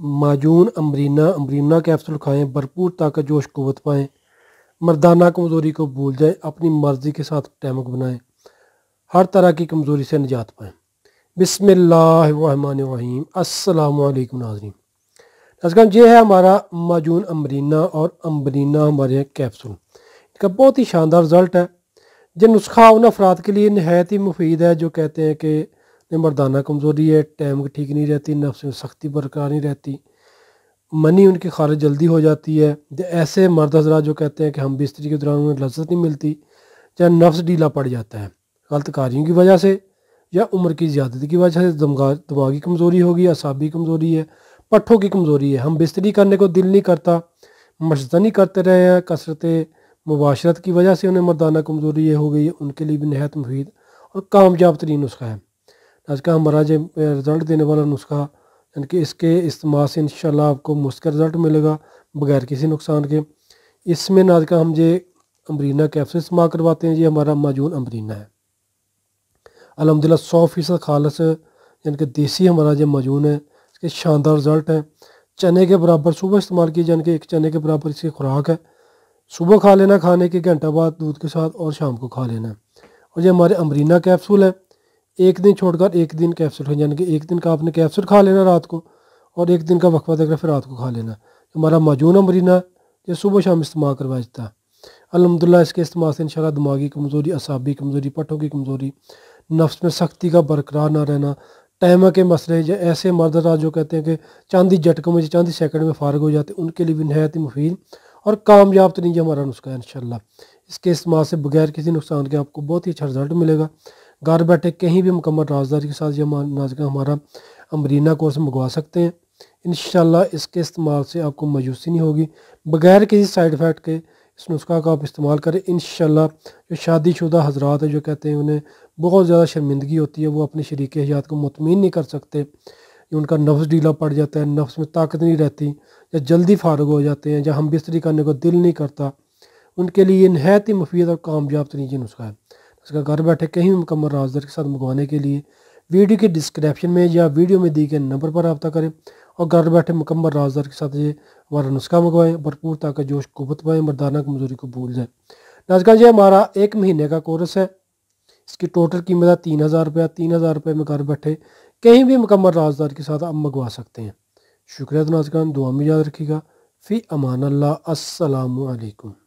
माजून अम्बरीना अम्बरीना कैप्सूल खाएँ भरपूर ताकत जोश कुत पाएँ मर्दाना कमज़ोरी को भूल जाएं अपनी मर्ज़ी के साथ टैमक बनाएं हर तरह की कमज़ोरी से निजात पाएँ बिसमीम असलकम नाजरीन नजगान ये है हमारा माजून अम्बरीना और अम्बरीना हमारे यहाँ कैप्सूल इनका बहुत ही शानदार रिज़ल्ट है यह नुस्खा उन अफराद के लिए नहायत ही मुफीद है जो कहते हैं कि मर्दाना कमज़ोरी है टाइम ठीक नहीं रहती नफ्स में सख्ती बरकरार नहीं रहती मनी उनकी खारिज जल्दी हो जाती है तो ऐसे मर्द हजरा जो कहते हैं कि हम बिस्तरी के दौरान उन्हें लज्जत नहीं मिलती या नफ्स ढीला पड़ जाता है गलत कार्यों की वजह से या उम्र की ज़्यादत की वजह से दिमागी कमज़ोरी होगी असाबी कमज़ोरी है पट्ठों की कमज़ोरी है हम बिस्तरी करने को दिल नहीं करता मशदा नहीं करते रहे हैं कसरत मुबाशरत की वजह से उन्हें मर्दाना कमज़ोरी ये हो गई है उनके लिए भी नहायत मुफीद और कामयाब तरीन नुस्खा है आज का हम मराज रिज़ल्ट देने वाला नुस्खा यानी कि इसके इस्तेमाल से इन आपको मुस्कर रिज़ल्ट मिलेगा बगैर किसी नुकसान के इसमें नाज का हम ये अमरीना कैप्सूल इस्तेमाल करवाते हैं ये हमारा मजून अमरीना है अलहमदिल्ला सौ फ़ीसद खालस यानी कि देसी हमारा जो मजून है इसके शानदार रिज़ल्ट हैं चने के बराबर सुबह इस्तेमाल किए जाने के एक चने के बराबर इसकी खुराक है सुबह खा लेना खाने के घंटा बाद दूध के साथ और शाम को खा लेना और ये हमारे अमरीना कैप्सूल है एक दिन छोड़कर एक दिन कैप्सूल खाना यानी कि एक दिन का आपने कैप्सूल खा लेना रात को और एक दिन का वक्फा देकर फिर रात को खा लेना हमारा माजून मरीना ये सुबह शाम इस्तेमाल करवाया जाता है अलहमदिल्ला इसके इस्तेमाल से शाला दिमागी कमज़ोरी असाबी कमज़ोरी पटों की कमज़ोरी नफ्स में सख्ती का बरकरार ना रहना टाइम के मसले जो ऐसे रात जो कहते हैं कि चांदी झटकों में चांदी सेकंड में फारग हो जाते हैं उनके लिए भी नहायत मुफीद और कामयाब तो नहीं हमारा नुस्खा है इन इसके इस्तेमाल से बगैर किसी नुकसान के आपको बहुत ही अच्छा रिजल्ट मिलेगा घर बैठे कहीं भी मुकम्मल राजदारी के साथ ये हमारा अमरीना कोर्स मंगवा सकते हैं इन इसके इस्तेमाल से आपको मायूसी नहीं होगी बगैर किसी साइड इफ़ेक्ट के इस नुस्खा का आप इस्तेमाल करें इन जो शादी शुदा हजरात है जो कहते हैं उन्हें बहुत ज़्यादा शर्मिंदगी होती है वो अपने शरीक हयात को मुतमिन नहीं कर सकते उनका नफ्स ढीला पड़ जाता है नफ्स में ताकत नहीं रहती या जल्दी फारग हो जाते हैं या हम बिस्तरी करने को दिल नहीं करता उनके लिए नहायत ही मुफीद और कामयाब तरीके नुस्खा है उसका घर बैठे कहीं भी मुकम्मल राजदर के साथ मंगवाने के लिए वीडियो के डिस्क्रिप्शन में या वीडियो में दिए गए नंबर पर रबता करें और घर बैठे मुकम्मल राजदर के साथ ये हमारा नुस्खा मंगवाएँ भरपूर ताकत जोश को पाएँ मरदाना कमजोरी को भूल जाए नाजगा जी हमारा एक महीने का कोर्स है इसकी टोटल कीमत है तीन हज़ार रुपया तीन हज़ार रुपये में घर बैठे कहीं भी मुकम्मल राजदार के साथ आप मंगवा सकते हैं शुक्रिया नाजगान दुआ में याद रखिएगा फ़ी अमान अल्लाह असलकम